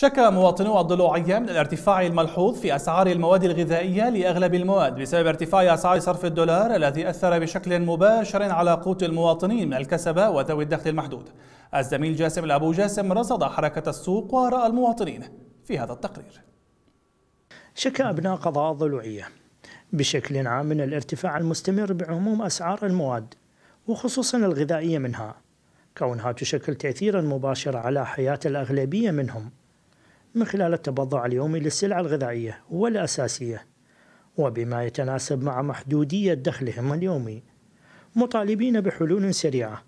شكى مواطنو الضلوعية من الارتفاع الملحوظ في أسعار المواد الغذائية لأغلب المواد بسبب ارتفاع أسعار صرف الدولار الذي أثر بشكل مباشر على قوت المواطنين من الكسبة وذوي الدخل المحدود الزميل جاسم الأبو جاسم رصد حركة السوق وآراء المواطنين في هذا التقرير شكى أبناء قضاء الضلوعية بشكل عام من الارتفاع المستمر بعموم أسعار المواد وخصوصا الغذائية منها كونها تشكل تأثيرا مباشرا على حياة الأغلبية منهم من خلال التبضع اليومي للسلع الغذائية والأساسية وبما يتناسب مع محدودية دخلهم اليومي مطالبين بحلول سريعة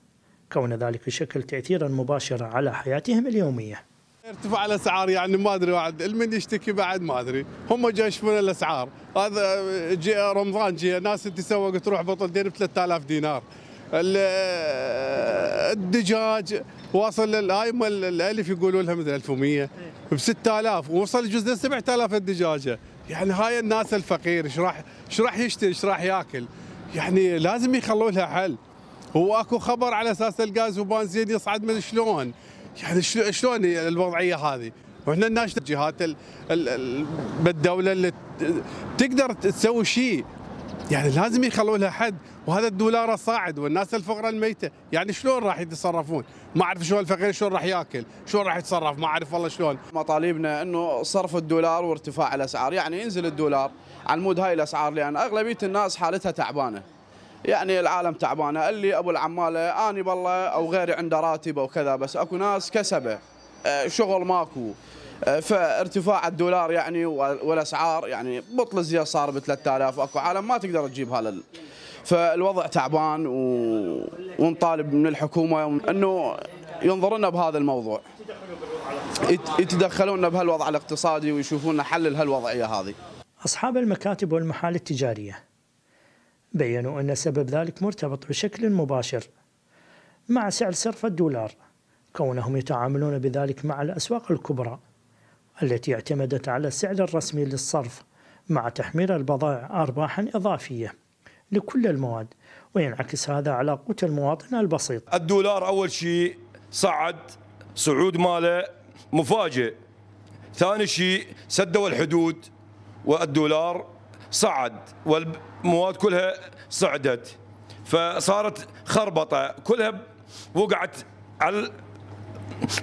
كون ذلك يشكل تأثيرا مباشرا على حياتهم اليومية ارتفاع الاسعار يعني ما ادري بعد المن يشتكي بعد ما ادري هم جاي يشوفون الاسعار هذا جاء رمضان جاء ناس تسوق تروح بطل دين ب 3000 دينار الدجاج واصل هاي الالف يقولوا لها مثل 1100 ب 6000 ووصل جزء 7000 الدجاجه يعني هاي الناس الفقير ايش راح ايش راح يشتري ايش راح ياكل يعني لازم يخلوا لها حل هو اكو خبر على اساس الغاز وبنزين يصعد من شلون يعني شلون الوضعيه هذه واحنا الناس الجهات بالدوله اللي تقدر تسوي شيء يعني لازم يخلوا لها حد وهذا الدولار صاعد والناس الفقراء الميته يعني شلون راح يتصرفون ما اعرف شلون الفقير شلون راح ياكل شلون راح يتصرف ما اعرف والله شلون مطالبنا انه صرف الدولار وارتفاع الاسعار يعني ينزل الدولار على المود هاي الاسعار لان اغلبيه الناس حالتها تعبانه يعني العالم تعبانه اللي ابو العماله اني بالله او غيري عنده راتب او كذا بس اكو ناس كسبه أه، شغل ماكو آه، فارتفاع الدولار يعني والاسعار يعني بطل الزياد صار ب 3000 واكو عالم ما تقدر تجيب هذا فالوضع تعبان و... ونطالب من الحكومه انه ينظر لنا بهذا الموضوع يتدخلون بهالوضع الاقتصادي ويشوفون حل لهالوضعيه هذه اصحاب المكاتب والمحال التجاريه بينوا ان سبب ذلك مرتبط بشكل مباشر مع سعر صرف الدولار كونهم يتعاملون بذلك مع الاسواق الكبرى التي اعتمدت على السعر الرسمي للصرف مع تحميل البضائع أرباحا إضافية لكل المواد وينعكس هذا على قوت المواطن البسيط الدولار أول شيء صعد صعود ماله مفاجئ ثاني شيء سدوا الحدود والدولار صعد والمواد كلها صعدت فصارت خربطة كلها وقعت على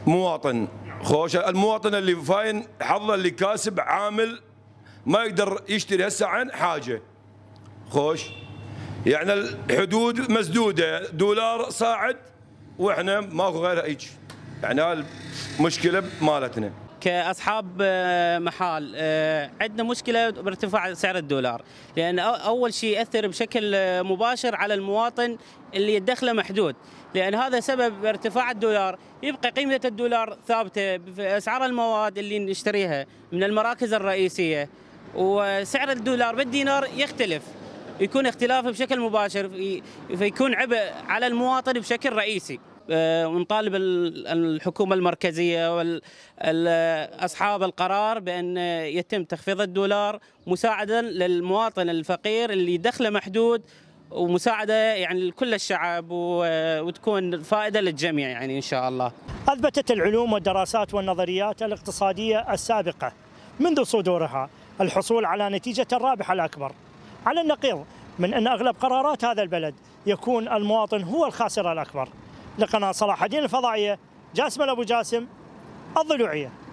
المواطن خوش المواطن اللي فاين حظه اللي كاسب عامل ما يقدر يشتري هسه عن حاجه خوش يعني الحدود مسدوده دولار صاعد واحنا ماكو غير هيك يعني هاي المشكله مالتنا كاصحاب آه، محال آه، عندنا مشكله بارتفاع سعر الدولار لان اول شيء ياثر بشكل آه، مباشر على المواطن اللي دخله محدود لان هذا سبب ارتفاع الدولار يبقى قيمه الدولار ثابته باسعار المواد اللي نشتريها من المراكز الرئيسيه وسعر الدولار بالدينار يختلف يكون اختلافه بشكل مباشر فيكون عبء على المواطن بشكل رئيسي آه، ونطالب الحكومه المركزيه واصحاب القرار بان يتم تخفيض الدولار مساعدا للمواطن الفقير اللي دخله محدود ومساعده يعني لكل الشعب وتكون فائده للجميع يعني ان شاء الله. اثبتت العلوم والدراسات والنظريات الاقتصاديه السابقه منذ صدورها الحصول على نتيجه الرابحة الاكبر على النقيض من ان اغلب قرارات هذا البلد يكون المواطن هو الخاسر الاكبر. لقناة صلاح الدين الفضائية جاسم أبو جاسم الضلوعية